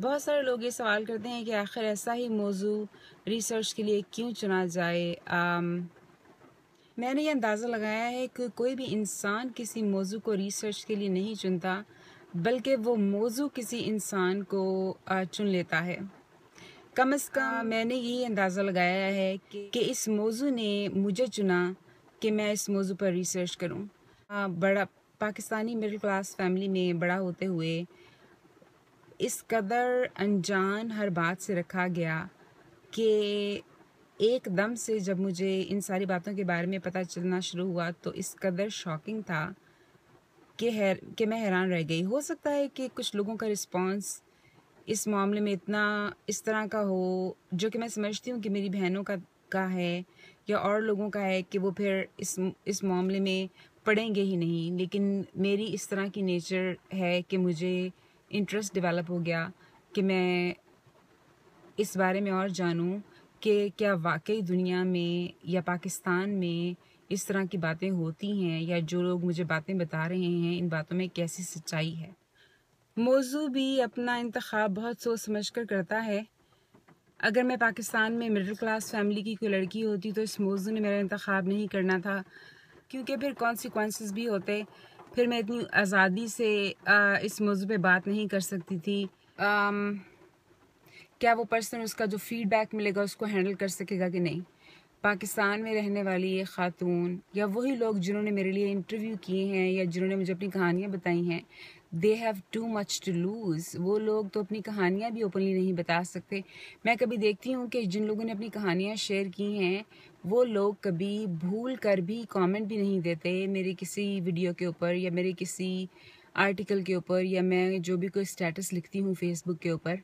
बहुत सारे लोग ये सवाल करते हैं कि आखिर ऐसा ही मौजू रिसर्च के लिए क्यों चुना जाए आम, um, मैंने ये अंदाज़ा लगाया है कि कोई भी इंसान किसी मौजू को रिसर्च के लिए नहीं चुनता बल्कि वो मौजू किसी इंसान को uh, चुन लेता है कम से कम मैंने ये अंदाज़ा लगाया है कि इस मौजू ने मुझे चुना कि मैं इस मौजू पर रिसर्च करूँ uh, बड़ा पाकिस्तानी मिडिल क्लास फैमिली में बड़ा होते हुए इस कदर अनजान हर बात से रखा गया कि एकदम से जब मुझे इन सारी बातों के बारे में पता चलना शुरू हुआ तो इस कदर शॉकिंग था कि हैर कि मैं हैरान रह गई हो सकता है कि कुछ लोगों का रिस्पांस इस मामले में इतना इस तरह का हो जो कि मैं समझती हूँ कि मेरी बहनों का का है या और लोगों का है कि वो फिर इस इस मामले में पढ़ेंगे ही नहीं लेकिन मेरी इस तरह की नेचर है कि मुझे इंटरेस्ट डेवलप हो गया कि मैं इस बारे में और जानूं कि क्या वाकई दुनिया में या पाकिस्तान में इस तरह की बातें होती हैं या जो लोग मुझे बातें बता रहे हैं इन बातों में कैसी सच्चाई है मौजू भी अपना इंतखब बहुत सोच समझ कर करता है अगर मैं पाकिस्तान में मिडिल क्लास फैमिली की कोई लड़की होती तो इस मौजू ने मेरा इंतखब नहीं करना था क्योंकि फिर कॉन्सिक्वेंसेस भी होते फिर मैं इतनी आज़ादी से आ, इस मौजू पे बात नहीं कर सकती थी आम, क्या वो पर्सन उसका जो फीडबैक मिलेगा उसको हैंडल कर सकेगा कि नहीं पाकिस्तान में रहने वाली ये खातून या वही लोग जिन्होंने मेरे लिए इंटरव्यू किए हैं या जिन्होंने मुझे अपनी कहानियाँ बताई हैं they have too much to lose वो लोग तो अपनी कहानियाँ भी ओपनली नहीं बता सकते मैं कभी देखती हूँ कि जिन लोगों ने अपनी कहानियाँ शेयर की हैं वो लोग कभी भूल कर भी कमेंट भी नहीं देते मेरे किसी वीडियो के ऊपर या मेरे किसी आर्टिकल के ऊपर या मैं जो भी कोई स्टेटस लिखती हूँ फेसबुक के ऊपर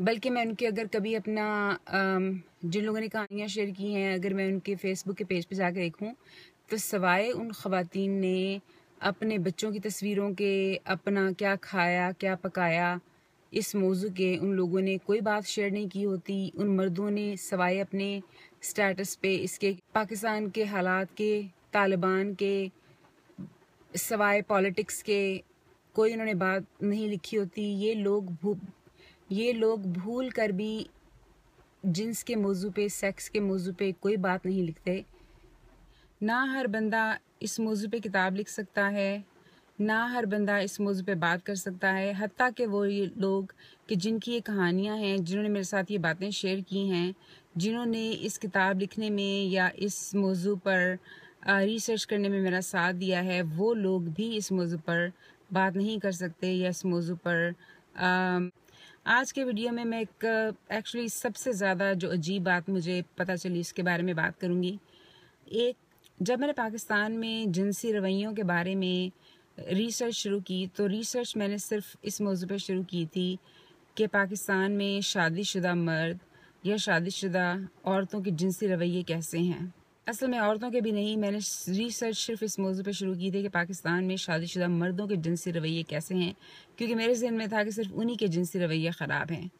बल्कि मैं उनके अगर कभी अपना जिन लोगों ने कहानियाँ शेयर की हैं अगर मैं उनके फेसबुक के पेज पर पे जाकर देखूँ तो सवाए उन ख़वातीन ने अपने बच्चों की तस्वीरों के अपना क्या खाया क्या पकाया इस मौजू के उन लोगों ने कोई बात शेयर नहीं की होती उन मर्दों ने सवाए अपने स्टेटस पे इसके पाकिस्तान के हालात के तालिबान के सवाए पॉलिटिक्स के कोई उन्होंने बात नहीं लिखी होती ये लोग भू ये लोग भूल कर भी जिन्स के मौजू पे सेक्स के मौजू पे कोई बात नहीं लिखते ना हर बंदा इस मौजू पे किताब लिख सकता है ना हर बंदा इस मौजू पे बात कर सकता है हती कि वो ये लोग कि जिनकी ये कहानियाँ हैं जिन्होंने मेरे साथ ये बातें शेयर की हैं जिन्होंने इस किताब लिखने में या इस मौजू पर रिसर्च करने में मेरा साथ दिया है वो लोग भी इस मौजू पर बात नहीं कर सकते या इस मौजू पर आ, आज के वीडियो में मैं एक एक्चुअली सबसे ज़्यादा जो अजीब बात मुझे पता चली इसके बारे में बात करूँगी एक जब मैंने पाकिस्तान में जिनसी रवैयों के बारे में रिसर्च शुरू की तो रिसर्च मैंने सिर्फ इस मौजू पर शुरू की थी कि पाकिस्तान में शादीशुदा मर्द या शादीशुदा औरतों के जिनसी रवैये कैसे हैं असल में औरतों के भी नहीं मैंने रिसर्च सिर्फ इस मौजू पर शुरू की थी कि पाकिस्तान में शादीशुदा मर्दों के जिनसी रवैये कैसे हैं क्योंकि मेरे जहन में था कि सिर्फ उन्हीं के जिनसी रवैये ख़राब हैं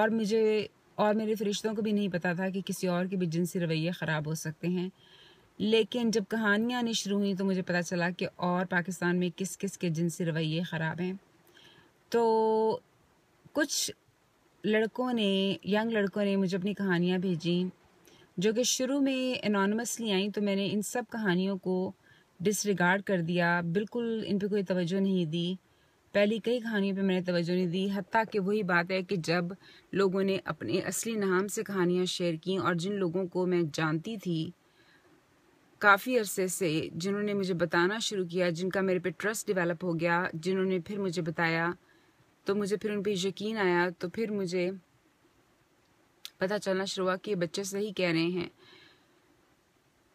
और मुझे और मेरे फरिश्तों को भी नहीं पता था कि किसी और के भी जिनसी रवैये ख़राब हो सकते हैं लेकिन जब कहानियाँ आनी शुरू हुई तो मुझे पता चला कि और पाकिस्तान में किस किस के जिनसी रवैये ख़राब हैं तो कुछ लड़कों ने यंग लड़कों ने मुझे अपनी कहानियाँ भेजी जो कि शुरू में एनॉनमसली आई तो मैंने इन सब कहानियों को डिसरिगार्ड कर दिया बिल्कुल इन पर कोई तवज्जो नहीं दी पहली कई कहानियों पे मैंने तवज्जो नहीं दी हती कि वही बात है कि जब लोगों ने अपने असली नाम से कहानियाँ शेयर की और जिन लोगों को मैं जानती थी काफ़ी अरसे से जिन्होंने मुझे बताना शुरू किया जिनका मेरे पे ट्रस्ट डेवलप हो गया जिन्होंने फिर मुझे बताया तो मुझे फिर उन पर यकीन आया तो फिर मुझे पता चलना शुरू हुआ कि ये बच्चे सही कह रहे हैं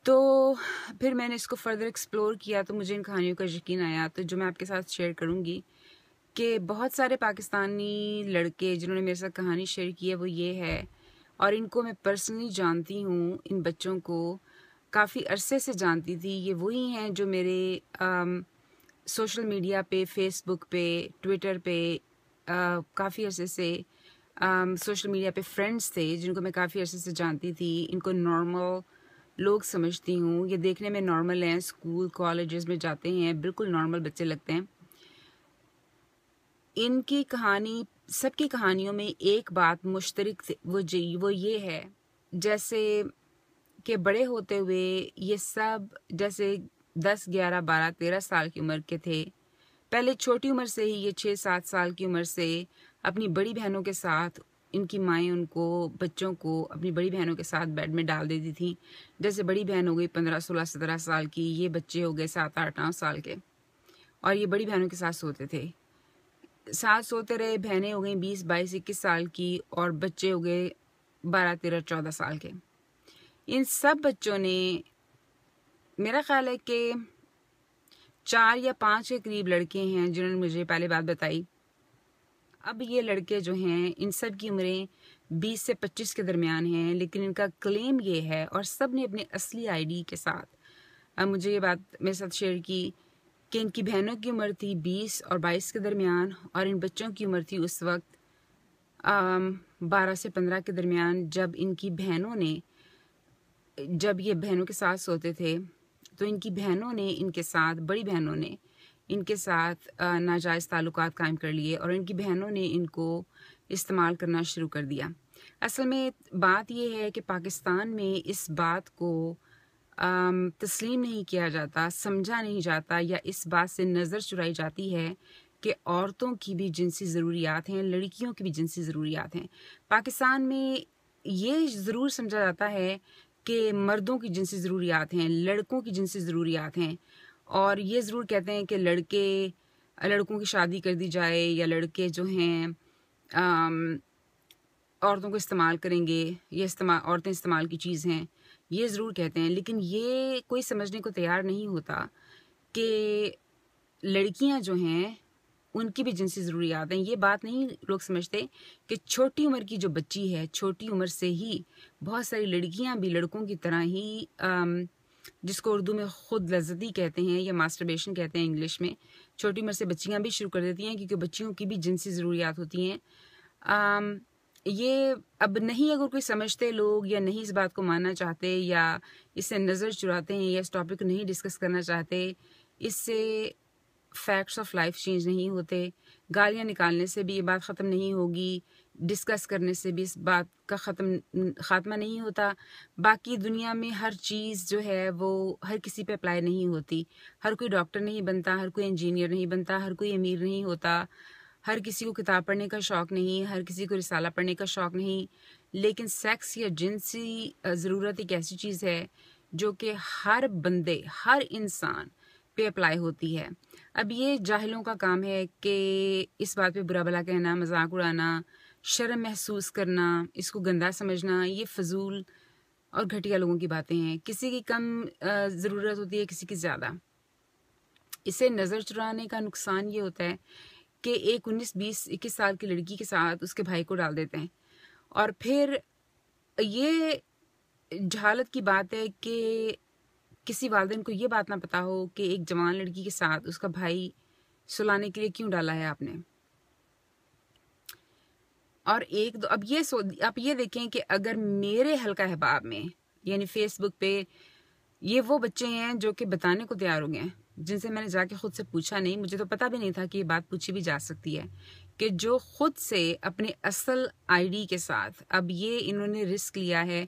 तो फिर मैंने इसको फर्दर एक्सप्लोर किया तो मुझे इन कहानियों का यकीन आया तो जो मैं आपके साथ शेयर करूँगी कि बहुत सारे पाकिस्तानी लड़के जिन्होंने मेरे साथ कहानी शेयर की है वो ये है और इनको मैं पर्सनली जानती हूँ इन बच्चों को काफ़ी अरसे से जानती थी ये वही हैं जो मेरे सोशल मीडिया पे फेसबुक पे ट्विटर पे काफ़ी अरसे से सोशल मीडिया पे फ्रेंड्स थे जिनको मैं काफ़ी अरसे से जानती थी इनको नॉर्मल लोग समझती हूँ ये देखने में नॉर्मल हैं स्कूल कॉलेजेस में जाते हैं बिल्कुल नॉर्मल बच्चे लगते हैं इनकी कहानी सबकी कहानियों में एक बात मुश्तरक वो वो ये है जैसे के बड़े होते हुए ये सब जैसे दस ग्यारह बारह तेरह साल की उम्र के थे पहले छोटी उम्र से ही ये छः सात साल की उम्र से अपनी बड़ी बहनों के साथ इनकी माएँ उनको बच्चों को अपनी बड़ी बहनों के साथ बेड में डाल देती थी जैसे बड़ी बहन हो गई पंद्रह सोलह सत्रह साल की ये बच्चे हो गए सात आठ नौ साल के और ये बड़ी बहनों के साथ सोते थे साथ सोते रहे बहनें हो गई बीस बाईस इक्कीस साल की और बच्चे हो गए बारह तेरह चौदह साल के इन सब बच्चों ने मेरा ख्याल है कि चार या पांच के करीब लड़के हैं जिन्होंने मुझे पहले बात बताई अब ये लड़के जो हैं इन सब की उम्रें 20 से 25 के दरमियान हैं लेकिन इनका क्लेम ये है और सब ने अपने असली आईडी के साथ अब मुझे ये बात मेरे साथ शेयर की कि इनकी बहनों की उम्र थी 20 और 22 के दरमियान और इन बच्चों की उम्र थी उस वक्त बारह से पंद्रह के दरमियान जब इनकी बहनों ने जब ये बहनों के साथ सोते थे तो इनकी बहनों ने इनके साथ बड़ी बहनों ने इनके साथ नाजायज़ ताल्लुक कायम कर लिए और इनकी बहनों ने इनको इस्तेमाल करना शुरू कर दिया असल में बात यह है कि पाकिस्तान में इस बात को तस्लीम नहीं किया जाता समझा नहीं जाता या इस बात से नज़र चुराई जाती है कि औरतों की भी जिनसी ज़रूरियात हैं लड़कियों की भी जिनसी ज़रूरियात हैं पाकिस्तान में ये ज़रूर समझा जाता है कि मर्दों की जिनसी ज़रूरियात हैं लड़कों की जिनसी ज़रूरियात हैं और ये ज़रूर कहते हैं कि लड़के लड़कों की शादी कर दी जाए या लड़के जो हैं औरतों को इस्तेमाल करेंगे ये इस्तेमाल औरतें इस्तेमाल की चीज़ हैं ये ज़रूर कहते हैं लेकिन ये कोई समझने को तैयार नहीं होता कि लड़कियां जो हैं उनकी भी जिनसी ज़रूरियात हैं ये बात नहीं लोग समझते कि छोटी उम्र की जो बच्ची है छोटी उम्र से ही बहुत सारी लड़कियां भी लड़कों की तरह ही जिसको उर्दू में खुद लजती कहते हैं या मास्टरबेशन कहते हैं इंग्लिश में छोटी उम्र से बच्चियाँ भी शुरू कर देती हैं क्योंकि बच्चियों की भी जिनसी ज़रूरियात होती हैं ये अब नहीं अगर कोई समझते लोग या नहीं इस बात को मानना चाहते या इससे नज़र चुराते हैं या इस टॉपिक को नहीं डिस्कस करना चाहते इससे फैक्ट्स ऑफ लाइफ चेंज नहीं होते गालियाँ निकालने से भी ये बात ख़त्म नहीं होगी डिस्कस करने से भी इस बात का ख़त्म खात्मा नहीं होता बाकी दुनिया में हर चीज़ जो है वो हर किसी पे अप्लाई नहीं होती हर कोई डॉक्टर नहीं बनता हर कोई इंजीनियर नहीं बनता हर कोई अमीर नहीं होता हर किसी को किताब पढ़ने का शौक़ नहीं हर किसी को रिसाला पढ़ने का शौक़ नहीं लेकिन सेक्स या जिनसी ज़रूरत एक ऐसी चीज़ है जो कि हर बंदे हर इंसान पे अप्लाई होती है अब ये जाहिलों का काम है कि इस बात पे बुरा भला कहना मजाक उड़ाना शर्म महसूस करना इसको गंदा समझना ये फजूल और घटिया लोगों की बातें हैं किसी की कम ज़रूरत होती है किसी की ज़्यादा इसे नज़र चुराने का नुकसान ये होता है कि एक उन्नीस बीस इक्कीस साल की लड़की के साथ उसके भाई को डाल देते हैं और फिर ये जहालत की बात है कि किसी वालदेन को ये बात ना पता हो कि एक जवान लड़की के साथ उसका भाई सुलाने के लिए क्यों डाला है आपने और एक दो अब ये सो आप ये देखें कि अगर मेरे हल्का अहबाब में यानी फेसबुक पे ये वो बच्चे हैं जो कि बताने को तैयार हो गए हैं जिनसे मैंने जाके खुद से पूछा नहीं मुझे तो पता भी नहीं था कि ये बात पूछी भी जा सकती है कि जो खुद से अपने असल आईडी के साथ अब ये इन्होंने रिस्क लिया है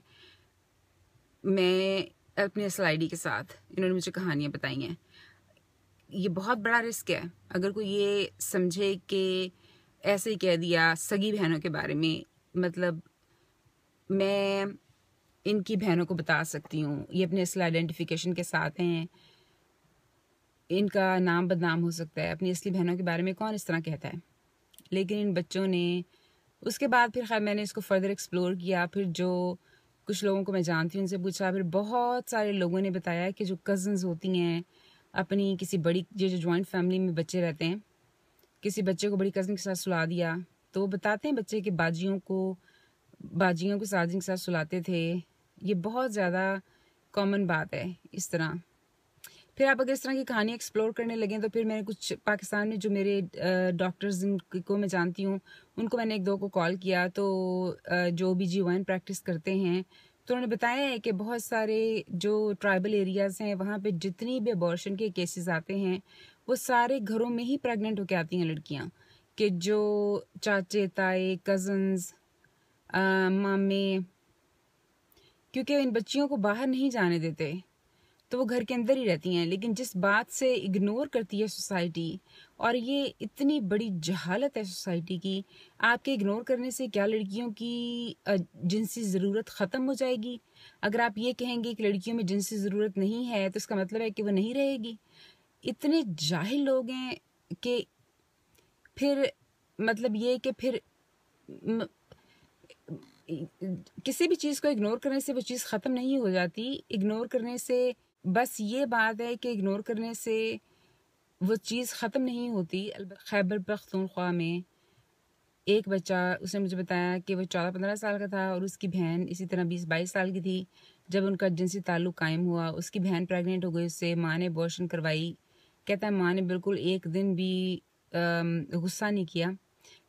मैं अपनी असल आई के साथ इन्होंने मुझे कहानियाँ बताई हैं ये बहुत बड़ा रिस्क है अगर कोई ये समझे कि ऐसे ही कह दिया सगी बहनों के बारे में मतलब मैं इनकी बहनों को बता सकती हूँ ये अपने असल आइडेंटिफिकेशन के साथ हैं इनका नाम बदनाम हो सकता है अपनी असली बहनों के बारे में कौन इस तरह कहता है लेकिन इन बच्चों ने उसके बाद फिर खैर मैंने इसको फर्दर एक्सप्लोर किया फिर जो कुछ लोगों को मैं जानती हूँ उनसे पूछा फिर बहुत सारे लोगों ने बताया कि जो कज़न्स होती हैं अपनी किसी बड़ी जो जो जॉइंट फैमिली में बच्चे रहते हैं किसी बच्चे को बड़ी कज़न के साथ सुला दिया तो वो बताते हैं बच्चे के बाजियों को बाजियों को साजिन के साथ सुलाते थे ये बहुत ज़्यादा कॉमन बात है इस तरह फिर आप अगर इस तरह की कहानी एक्सप्लोर करने लगे तो फिर मैंने कुछ पाकिस्तान में जो मेरे डॉक्टर्स को मैं जानती हूँ उनको मैंने एक दो को कॉल किया तो जो भी जी वन प्रैक्टिस करते हैं तो उन्होंने बताया है कि बहुत सारे जो ट्राइबल एरियाज़ हैं वहाँ पे जितनी भी अबॉर्शन के केसेस आते हैं वो सारे घरों में ही प्रेग्नेंट होकर आती हैं लड़कियाँ कि जो चाचे ताए कज़न्स मामे क्योंकि इन बच्चियों को बाहर नहीं जाने देते तो वो घर के अंदर ही रहती हैं लेकिन जिस बात से इग्नोर करती है सोसाइटी और ये इतनी बड़ी जहालत है सोसाइटी की आपके इग्नोर करने से क्या लड़कियों की जिनसी ज़रूरत ख़त्म हो जाएगी अगर आप ये कहेंगे कि लड़कियों में जिनसी ज़रूरत नहीं है तो इसका मतलब है कि वो नहीं रहेगी इतने जाहिल लोग हैं कि फिर मतलब ये कि फिर म, किसी भी चीज़ को इग्नोर करने से वो चीज़ ख़त्म नहीं हो जाती इग्नोर करने से बस ये बात है कि इग्नोर करने से वो चीज़ ख़त्म नहीं होती खैबर पख्तनख्वा में एक बच्चा उसने मुझे बताया कि वो चौदह पंद्रह साल का था और उसकी बहन इसी तरह बीस बाईस साल की थी जब उनका जिनसी ताल्लुक कायम हुआ उसकी बहन प्रेग्नेंट हो गई उससे माँ ने अबॉर्शन करवाई कहता है माँ ने बिल्कुल एक दिन भी गुस्सा नहीं किया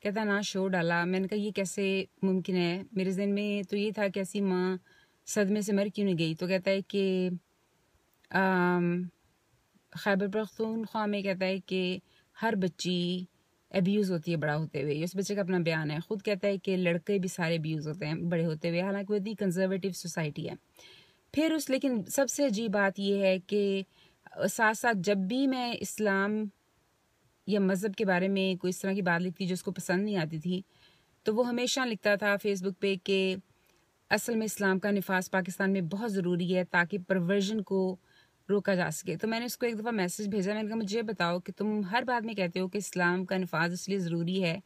कहता ना शोर डाला मैंने कहा ये कैसे मुमकिन है मेरे जहन में तो ये था कि ऐसी माँ सदमे से मर क्यों नहीं गई तो कहता है कि खैबर पखतून ख़्वा में कहता है कि हर बच्ची एब्यूज़ होती है बड़ा होते हुए उस बच्चे का अपना बयान है ख़ुद कहता है कि लड़के भी सारे एब्यूज़ होते हैं बड़े होते हुए हालांकि वो इतनी कंजर्वेटिव सोसाइटी है फिर उस लेकिन सबसे अजीब बात यह है कि साथ साथ जब भी मैं इस्लाम या मज़हब के बारे में कोई इस तरह की बात लिखती जो उसको पसंद नहीं आती थी तो वो हमेशा लिखता था फेसबुक पे कि असल में इस्लाम का नफाज पाकिस्तान में बहुत ज़रूरी है ताकि प्रवर्जन को रोका जा सके तो मैंने उसको एक दफ़ा मैसेज भेजा मैंने कहा मुझे बताओ कि तुम हर बात में कहते हो कि इस्लाम का नफाज इसलिए ज़रूरी है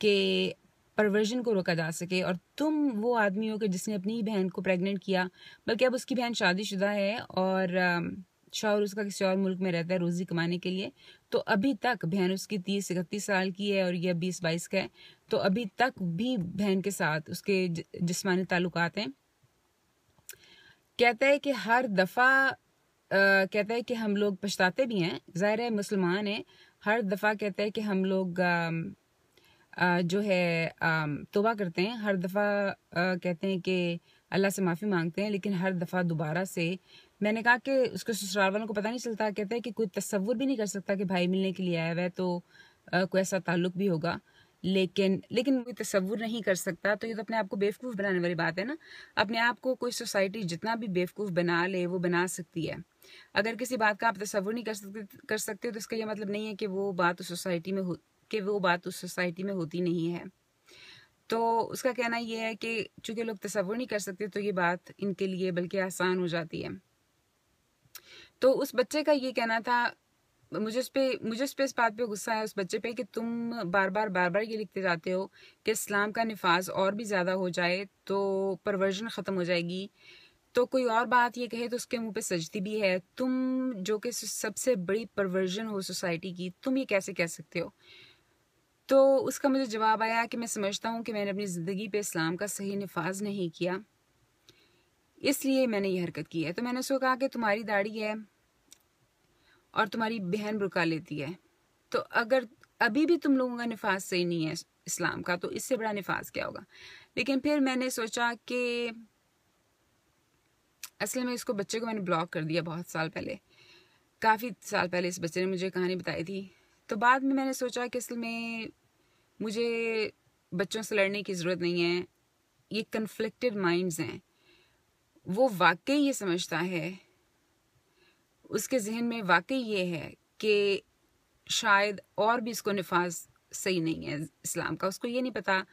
कि परवर्जन को रोका जा सके और तुम वो आदमी हो कि जिसने अपनी ही बहन को प्रेग्नेंट किया बल्कि अब उसकी बहन शादीशुदा है और शौहर उसका किसी और मुल्क में रहता है रोज़ी कमाने के लिए तो अभी तक बहन उसकी तीस इकतीस साल की है और यह बीस बाईस का है तो अभी तक भी बहन के साथ उसके जिसमानी ताल्लुक हैं कहता है कि हर दफ़ा कहता है कि हम लोग पछताते भी हैं ज़ाहिर है मुसलमान हैं हर दफ़ा कहता है कि हम लोग जो है तोबा करते हैं हर दफ़ा कहते हैं कि अल्लाह से माफ़ी मांगते हैं लेकिन हर दफ़ा दोबारा से मैंने कहा कि उसके ससुराल वालों को पता नहीं चलता कहते हैं कि कोई तस्वुर भी नहीं कर सकता कि भाई मिलने के लिए आया हुआ है तो कोई ऐसा ताल्लुक भी होगा लेकिन लेकिन कोई तस्वुर नहीं कर सकता तो ये तो अपने आप को बेवकूफ़ बनाने वाली बात है ना अपने आप को कोई सोसाइटी जितना भी बेवकूफ़ बना ले वो बना सकती है अगर किसी बात का आप तस्वुर नहीं कर सकते कर सकते तो इसका यह मतलब नहीं है कि वो बात उस सोसाइटी में हो कि वो बात उस सोसाइटी में होती नहीं है तो उसका कहना यह है कि चूंकि लोग तस्वुर नहीं कर सकते तो ये बात इनके लिए बल्कि आसान हो जाती है तो उस बच्चे का ये कहना था मुझे उस पर मुझे उस पर इस बात पे गुस्सा है उस बच्चे पे कि तुम बार बार बार बार ये लिखते जाते हो कि इस्लाम का नफाज और भी ज़्यादा हो जाए तो परवर्जन ख़त्म हो जाएगी तो कोई और बात ये कहे तो उसके मुंह पे सजती भी है तुम जो कि सबसे बड़ी परवर्जन हो सोसाइटी की तुम ये कैसे कह सकते हो तो उसका मुझे जवाब आया कि मैं समझता हूँ कि मैंने अपनी ज़िंदगी पे इस्लाम का सही नफाज नहीं किया इसलिए मैंने ये हरकत की है तो मैंने उसको कहा कि तुम्हारी दाढ़ी है और तुम्हारी बहन रुका लेती है तो अगर अभी भी तुम लोगों का नफाज सही नहीं है इस्लाम का तो इससे बड़ा नफाज क्या होगा लेकिन फिर मैंने सोचा कि असल में इसको बच्चे को मैंने ब्लॉक कर दिया बहुत साल पहले काफ़ी साल पहले इस बच्चे ने मुझे कहानी बताई थी तो बाद में मैंने सोचा कि असल में मुझे बच्चों से लड़ने की ज़रूरत नहीं है ये कन्फ्लिक्टेड माइंड्स हैं वो वाकई ये समझता है उसके जहन में वाकई ये है कि शायद और भी इसको नफाज सही नहीं है इस्लाम का उसको ये नहीं पता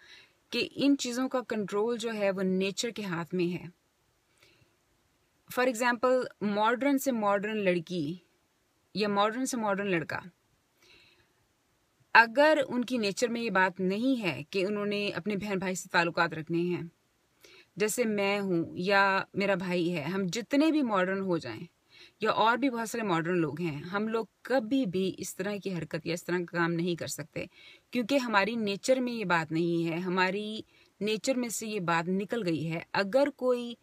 कि इन चीज़ों का कंट्रोल जो है वो नेचर के हाथ में है फॉर एग्ज़ाम्पल मॉडर्न से मॉडर्न लड़की या मॉडर्न से मॉडर्न लड़का अगर उनकी नेचर में ये बात नहीं है कि उन्होंने अपने बहन भाई से ताल्लुक रखने हैं जैसे मैं हूँ या मेरा भाई है हम जितने भी मॉडर्न हो जाएं या और भी बहुत सारे मॉडर्न लोग हैं हम लोग कभी भी इस तरह की हरकत या इस तरह का काम नहीं कर सकते क्योंकि हमारी नेचर में ये बात नहीं है हमारी नेचर में से ये बात निकल गई है अगर कोई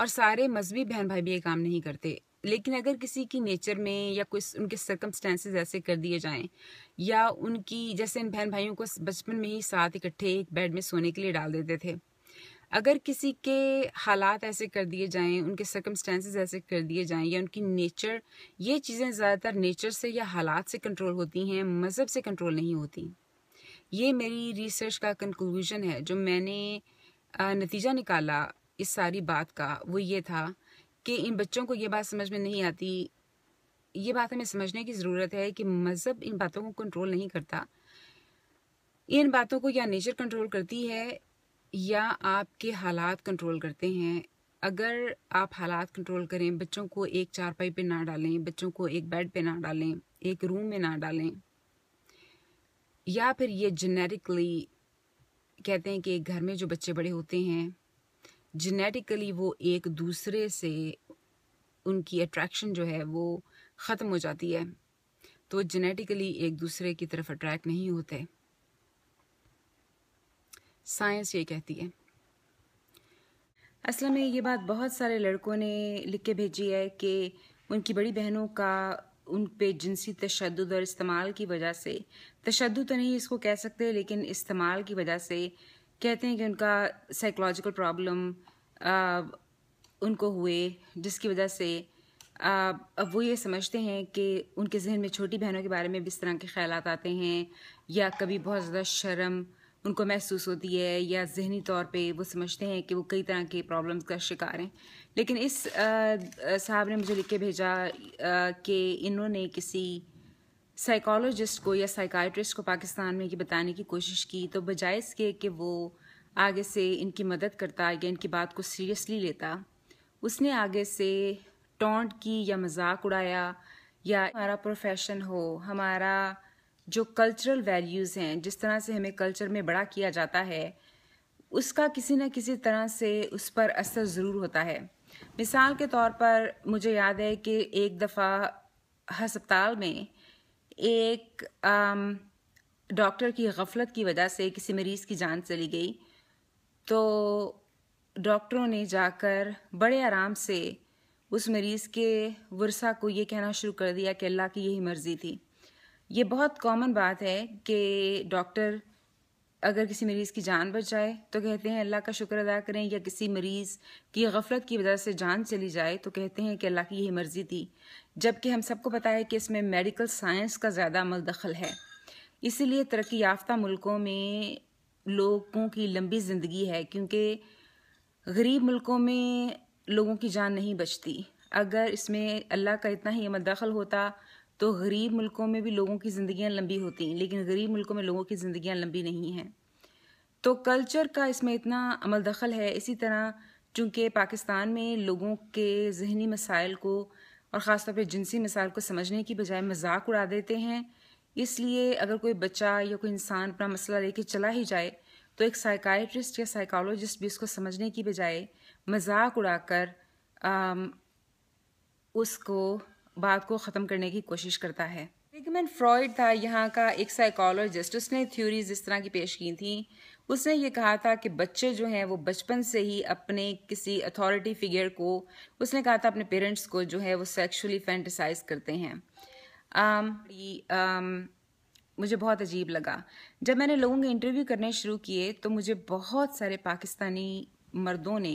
और सारे मजहबी बहन भाई भी ये काम नहीं करते लेकिन अगर किसी की नेचर में या कुछ उनके सर्कमस्टेंसेज ऐसे कर दिए जाएं या उनकी जैसे इन बहन भाइयों को बचपन में ही साथ इकट्ठे एक बेड में सोने के लिए डाल देते थे अगर किसी के हालात ऐसे कर दिए जाएं उनके सर्कमस्टेंसेज ऐसे कर दिए जाएं या उनकी नेचर ये चीज़ें ज़्यादातर नेचर से या हालात से कंट्रोल होती हैं मज़हब से कंट्रोल नहीं होती ये मेरी रिसर्च का कंक्लूजन है जो मैंने नतीजा निकाला इस सारी बात का वो ये था कि इन बच्चों को ये बात समझ में नहीं आती ये बात हमें समझने की ज़रूरत है कि मज़हब इन बातों को कंट्रोल नहीं करता इन बातों को या नेचर कंट्रोल करती है या आपके हालात कंट्रोल करते हैं अगर आप हालात कंट्रोल करें बच्चों को एक चारपाई पे ना डालें बच्चों को एक बेड पे ना डालें एक रूम में ना डालें या फिर ये जेनेरिकली कहते हैं कि घर में जो बच्चे बड़े होते हैं जेनेटिकली वो एक दूसरे से उनकी अट्रैक्शन जो है वो ख़त्म हो जाती है तो जेनेटिकली एक दूसरे की तरफ अट्रैक्ट नहीं होते साइंस ये कहती है असल में ये बात बहुत सारे लड़कों ने लिख के भेजी है कि उनकी बड़ी बहनों का उन पे जिनसी तशद और इस्तेमाल की वजह से तशद तो नहीं इसको कह सकते लेकिन इस्तेमाल की वजह से कहते हैं कि उनका साइकोलॉजिकल प्रॉब्लम uh, उनको हुए जिसकी वजह से uh, अब वो ये समझते हैं कि उनके जहन में छोटी बहनों के बारे में भी इस तरह के ख्याल आते हैं या कभी बहुत ज़्यादा शर्म उनको महसूस होती है या जहनी तौर पे वो समझते हैं कि वो कई तरह के प्रॉब्लम्स का शिकार हैं लेकिन इस uh, साहब ने मुझे लिख के भेजा कि इन्होंने किसी साइकोलॉजिस्ट को या साइकाइट्रिस्ट को पाकिस्तान में ये बताने की कोशिश की तो बजाय इसके कि वो आगे से इनकी मदद करता या इनकी बात को सीरियसली लेता उसने आगे से टोंट की या मजाक उड़ाया या हमारा प्रोफेशन हो हमारा जो कल्चरल वैल्यूज़ हैं जिस तरह से हमें कल्चर में बड़ा किया जाता है उसका किसी न किसी तरह से उस पर असर ज़रूर होता है मिसाल के तौर पर मुझे याद है कि एक दफ़ा हस्पताल में एक डॉक्टर की गफलत की वजह से किसी मरीज़ की जान चली गई तो डॉक्टरों ने जाकर बड़े आराम से उस मरीज़ के वर्षा को ये कहना शुरू कर दिया कि अल्लाह की यही मर्ज़ी थी ये बहुत कॉमन बात है कि डॉक्टर अगर किसी मरीज़ की जान बच जाए तो कहते हैं अल्लाह का शुक्र अदा करें या किसी मरीज़ की गफलत की वजह से जान चली जाए तो कहते हैं कि अल्लाह की यही मर्ज़ी थी जबकि हम सबको पता है कि इसमें मेडिकल साइंस का ज़्यादा अमल दखल है इसीलिए तरक्की याफ्ता मुल्कों में लोगों की लंबी ज़िंदगी है क्योंकि गरीब मुल्कों में लोगों की जान नहीं बचती अगर इसमें अल्लाह का इतना ही अमल दखल होता तो गरीब मुल्कों में भी लोगों की ज़िंदियाँ लंबी होती लेकिन गरीब मुल्कों में लोगों की ज़िंदियाँ लंबी नहीं हैं तो कल्चर का इसमें इतना अमल दखल है इसी तरह चूँकि पाकिस्तान में लोगों के जहनी मसाइल को और ख़ासतौर पर जिनसी मिसाल को समझने की बजाय मजाक उड़ा देते हैं इसलिए अगर कोई बच्चा या कोई इंसान अपना मसला लेके चला ही जाए तो एक साइकाइट्रिस्ट या साइकोलॉजिस्ट भी इसको समझने की बजाय मजाक उड़ाकर उसको बात को ख़त्म करने की कोशिश करता है रिकमेंड था यहाँ का एक साइकोलॉजिस्ट उसने थ्योरीज इस तरह की पेश की थी उसने ये कहा था कि बच्चे जो हैं वो बचपन से ही अपने किसी अथॉरिटी फिगर को उसने कहा था अपने पेरेंट्स को जो है वो सेक्सुअली फैंटिसाइज करते हैं um, um, मुझे बहुत अजीब लगा जब मैंने लोगों के इंटरव्यू करने शुरू किए तो मुझे बहुत सारे पाकिस्तानी मर्दों ने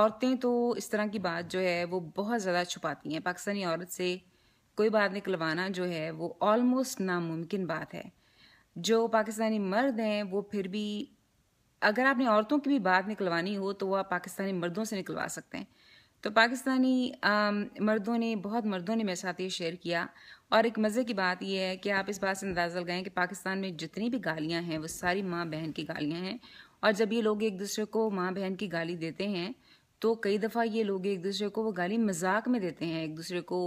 औरतें तो इस तरह की बात जो है वो बहुत ज़्यादा छुपाती हैं पाकिस्तानी औरत से कोई बात निकलवाना जो है वो ऑलमोस्ट नामुमकिन बात है जो पाकिस्तानी मर्द हैं वो फिर भी अगर आपने औरतों की भी बात निकलवानी हो तो वो आप पाकिस्तानी मर्दों से निकलवा सकते हैं तो पाकिस्तानी आ, मर्दों ने बहुत मर्दों ने मेरे साथ ये शेयर किया और एक मज़े की बात यह है कि आप इस बात से अंदाज़ा लगाएं कि पाकिस्तान में जितनी भी गालियाँ हैं वो सारी माँ बहन की गालियाँ हैं और जब ये लोग एक दूसरे को माँ बहन की गाली देते हैं तो कई दफ़ा ये लोग एक दूसरे को वो गाली मजाक में देते हैं एक दूसरे को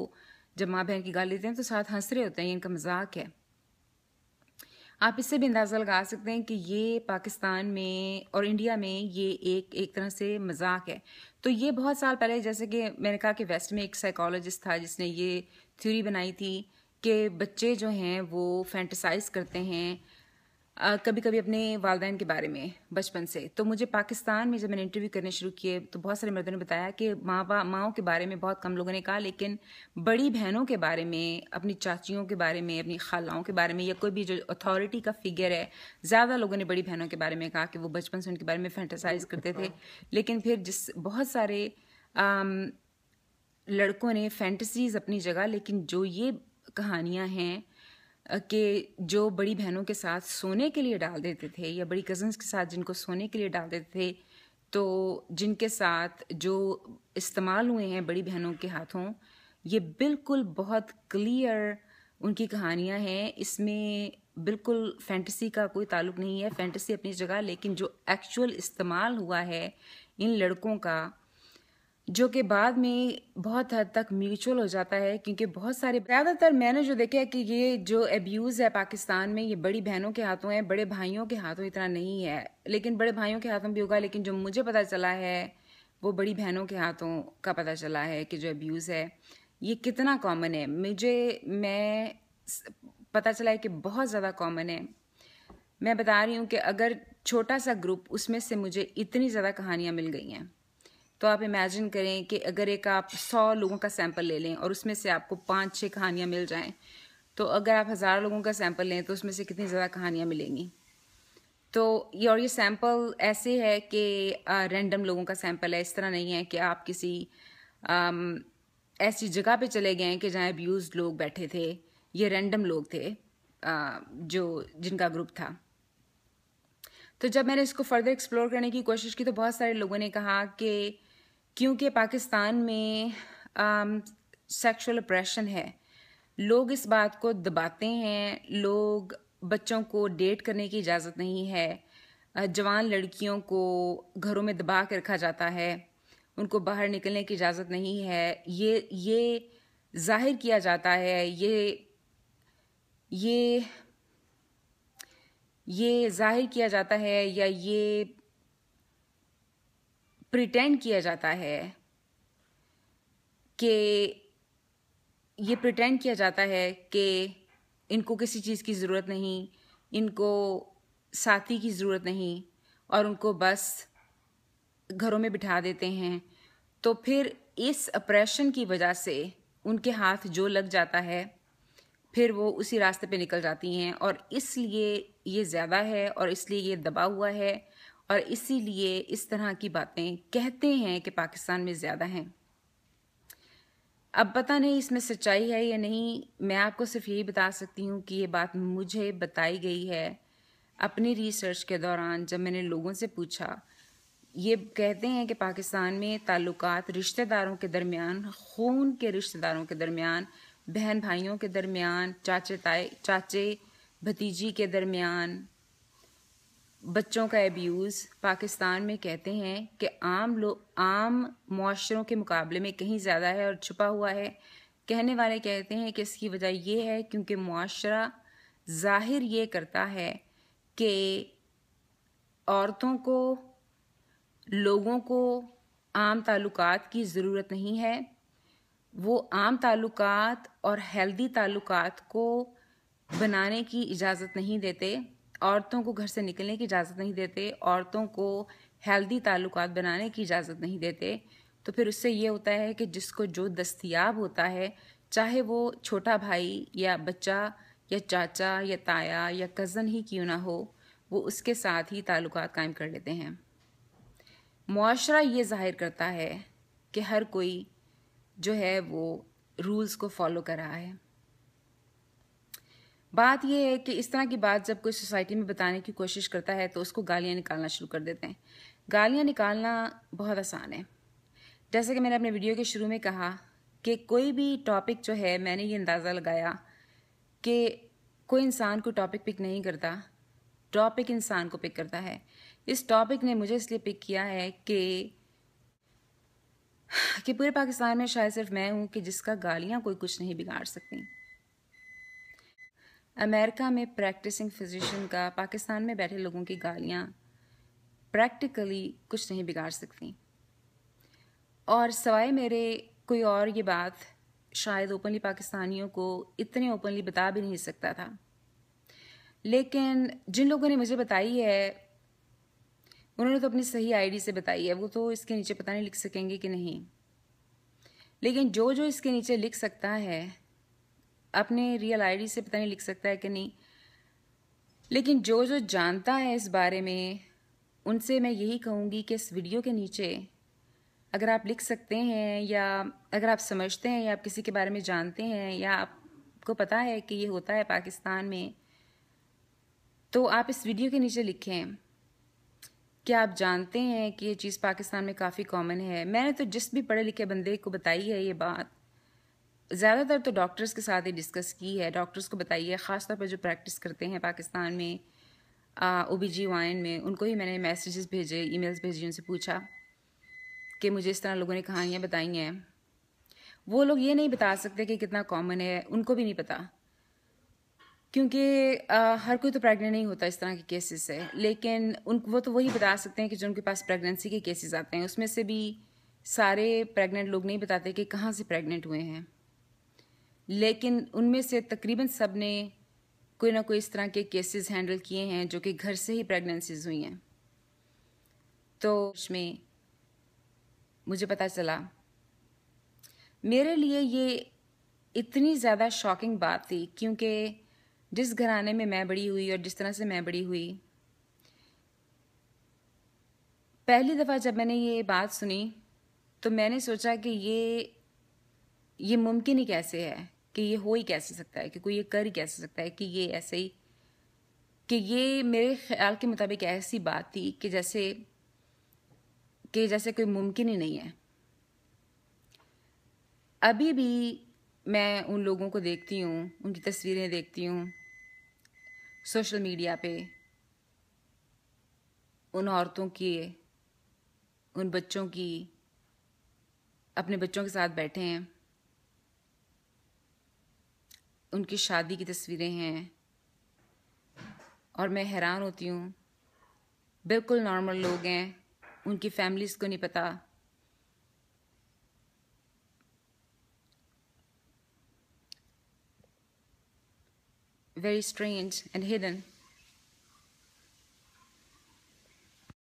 जब माँ बहन की गाली देते हैं तो साथ हंस रहे होते हैं इनका मजाक है आप इससे भी अंदाज़ा लगा सकते हैं कि ये पाकिस्तान में और इंडिया में ये एक एक तरह से मजाक है तो ये बहुत साल पहले जैसे कि मैंने कहा कि वेस्ट में एक साइकोलॉजिस्ट था जिसने ये थ्योरी बनाई थी कि बच्चे जो हैं वो फैंटिसाइज करते हैं कभी कभी अपने वालदेन के बारे में बचपन से तो मुझे पाकिस्तान में जब मैंने इंटरव्यू करने शुरू किए तो बहुत सारे मर्दों ने बताया कि माँ बा माओ के बारे में बहुत कम लोगों ने कहा लेकिन बड़ी बहनों के बारे में अपनी चाचियों के बारे में अपनी खालाओं के बारे में या कोई भी जो अथॉरिटी का फिगर है ज़्यादा लोगों ने बड़ी बहनों के बारे में कहा कि वो बचपन से उनके बारे में फैंटसाइज करते थे लेकिन फिर जिस बहुत सारे लड़कों ने फैंटसीज अपनी जगह लेकिन जो ये कहानियाँ हैं के जो बड़ी बहनों के साथ सोने के लिए डाल देते थे या बड़ी कजन्स के साथ जिनको सोने के लिए डाल देते थे तो जिनके साथ जो इस्तेमाल हुए हैं बड़ी बहनों के हाथों ये बिल्कुल बहुत क्लियर उनकी कहानियाँ हैं इसमें बिल्कुल फैंटेसी का कोई ताल्लुक नहीं है फैंटेसी अपनी जगह लेकिन जो एक्चुअल इस्तेमाल हुआ है इन लड़कों का जो कि बाद में बहुत हद तक म्यूचुअल हो जाता है क्योंकि बहुत सारे ज़्यादातर मैंने जो देखा है कि ये जो एब्यूज़ है पाकिस्तान में ये बड़ी बहनों के हाथों है बड़े भाइयों के हाथों इतना नहीं है लेकिन बड़े भाइयों के हाथों भी होगा लेकिन जो मुझे पता चला है वो बड़ी बहनों के हाथों का पता चला है कि जो एब्यूज़ है ये कितना कॉमन है मुझे मैं पता चला है कि बहुत ज़्यादा कॉमन है मैं बता रही हूँ कि अगर छोटा सा ग्रुप उसमें से मुझे इतनी ज़्यादा कहानियाँ मिल गई हैं तो आप इमेजिन करें कि अगर एक आप सौ लोगों का सैंपल ले लें और उसमें से आपको पाँच छः कहानियाँ मिल जाएँ तो अगर आप हज़ार लोगों का सैंपल लें तो उसमें से कितनी ज़्यादा कहानियाँ मिलेंगी तो ये और ये सैंपल ऐसे है कि रैंडम लोगों का सैंपल है इस तरह नहीं है कि आप किसी आम, ऐसी जगह पे चले गए कि जहाँ अब्यूज लोग बैठे थे ये रैंडम लोग थे आ, जो जिनका ग्रुप था तो जब मैंने इसको फर्दर एक्सप्लोर करने की कोशिश की तो बहुत सारे लोगों ने कहा कि क्योंकि पाकिस्तान में सेक्सुअल um, अप्रेशन है लोग इस बात को दबाते हैं लोग बच्चों को डेट करने की इजाज़त नहीं है जवान लड़कियों को घरों में दबा के रखा जाता है उनको बाहर निकलने की इजाज़त नहीं है ये ये जाहिर किया जाता है ये ये ये जाहिर किया जाता है या ये प्रिटेंड किया जाता है कि ये प्रिटेंड किया जाता है कि इनको किसी चीज़ की ज़रूरत नहीं इनको साथी की ज़रूरत नहीं और उनको बस घरों में बिठा देते हैं तो फिर इस अप्रेशन की वजह से उनके हाथ जो लग जाता है फिर वो उसी रास्ते पे निकल जाती हैं और इसलिए ये ज़्यादा है और इसलिए ये दबा हुआ है और इसीलिए इस तरह की बातें कहते हैं कि पाकिस्तान में ज़्यादा हैं अब पता नहीं इसमें सच्चाई है या नहीं मैं आपको सिर्फ यही बता सकती हूँ कि ये बात मुझे बताई गई है अपनी रिसर्च के दौरान जब मैंने लोगों से पूछा ये कहते हैं कि पाकिस्तान में ताल्लुक रिश्तेदारों के दरमियान खून के रिश्तेदारों के दरमियान बहन भाइयों के दरमियान चाचे ताए चाचे भतीजी के दरमियान बच्चों का एब्यूज़ पाकिस्तान में कहते हैं कि आम लोग आम माशरों के मुकाबले में कहीं ज़्यादा है और छुपा हुआ है कहने वाले कहते हैं कि इसकी वजह ये है क्योंकि माशरा ज़ाहिर ये करता है कि औरतों को लोगों को आम ताल्लुक की ज़रूरत नहीं है वो आम ताल्लुक और हेल्दी ताल्लुक को बनाने की इजाज़त नहीं देते औरतों को घर से निकलने की इजाज़त नहीं देते औरतों को हेल्दी ताल्लुक बनाने की इजाज़त नहीं देते तो फिर उससे ये होता है कि जिसको जो दस्तियाब होता है चाहे वो छोटा भाई या बच्चा या चाचा या ताया या कज़न ही क्यों ना हो वो उसके साथ ही ताल्लुक कायम कर लेते हैं माशरा ये जाहिर करता है कि हर कोई जो है वो रूल्स को फॉलो कर रहा है बात यह है कि इस तरह की बात जब कोई सोसाइटी में बताने की कोशिश करता है तो उसको गालियाँ निकालना शुरू कर देते हैं गालियाँ निकालना बहुत आसान है जैसे कि मैंने अपने वीडियो के शुरू में कहा कि कोई भी टॉपिक जो है मैंने ये अंदाज़ा लगाया कि कोई इंसान को टॉपिक पिक नहीं करता टॉपिक इंसान को पिक करता है इस टॉपिक ने मुझे इसलिए पिक किया है कि कि पूरे पाकिस्तान में शायद सिर्फ मैं हूँ कि जिसका गालियाँ कोई कुछ नहीं बिगाड़ सकती अमेरिका में प्रैक्टिसिंग फिजिशियन का पाकिस्तान में बैठे लोगों की गालियाँ प्रैक्टिकली कुछ नहीं बिगाड़ सकती और सवाए मेरे कोई और ये बात शायद ओपनली पाकिस्तानियों को इतने ओपनली बता भी नहीं सकता था लेकिन जिन लोगों ने मुझे बताई है उन्होंने तो अपनी सही आईडी से बताई है वो तो इसके नीचे पता नहीं लिख सकेंगे कि नहीं लेकिन जो जो इसके नीचे लिख सकता है अपने रियल आईडी से पता नहीं लिख सकता है कि नहीं लेकिन जो जो जानता है इस बारे में उनसे मैं यही कहूँगी कि इस वीडियो के नीचे अगर आप लिख सकते हैं या अगर आप समझते हैं या आप किसी के बारे में जानते हैं या आपको पता है कि ये होता है पाकिस्तान में तो आप इस वीडियो के नीचे लिखें क्या आप जानते हैं कि ये चीज़ पाकिस्तान में काफ़ी कॉमन है मैंने तो जिस भी पढ़े लिखे बंदे को बताई है ये बात ज़्यादातर तो डॉक्टर्स के साथ ही डिस्कस की है डॉक्टर्स को बताइए ख़ासतौर पर जो प्रैक्टिस करते हैं पाकिस्तान में ओ बी जी वाइन में उनको ही मैंने मैसेजेस भेजे ई मेल्स भेजी उनसे पूछा कि मुझे इस तरह लोगों ने कहानियाँ बताई हैं वो लोग ये नहीं बता सकते कि कितना कॉमन है उनको भी नहीं पता क्योंकि हर कोई तो प्रेग्नेंट नहीं होता इस तरह के केसेस से लेकिन उन वो तो वही बता सकते हैं कि जो उनके पास प्रेगनेंसी के केसेस आते हैं उसमें से भी सारे प्रेग्नेंट लोग नहीं बताते कि कहाँ से प्रेग्नेंट हुए हैं लेकिन उनमें से तकरीबन सब ने कोई ना कोई इस तरह के केसेस हैंडल किए हैं जो कि घर से ही प्रेगनेंसीज हुई हैं तो उसमें मुझे पता चला मेरे लिए ये इतनी ज़्यादा शॉकिंग बात थी क्योंकि जिस घराने में मैं बड़ी हुई और जिस तरह से मैं बड़ी हुई पहली दफ़ा जब मैंने ये बात सुनी तो मैंने सोचा कि ये ये मुमकिन ही कैसे है कि ये हो ही कैसे सकता है कि कोई ये कर ही कैसे सकता है कि ये ऐसे ही कि ये मेरे ख्याल के मुताबिक ऐसी बात थी कि जैसे कि जैसे कोई मुमकिन ही नहीं है अभी भी मैं उन लोगों को देखती हूँ उनकी तस्वीरें देखती हूँ सोशल मीडिया पे उन औरतों की उन बच्चों की अपने बच्चों के साथ बैठे हैं उनकी शादी की तस्वीरें हैं और मैं हैरान होती हूँ बिल्कुल नॉर्मल लोग हैं उनकी फैमिलीज को नहीं पता वेरी स्ट्रेंज एंड हिडन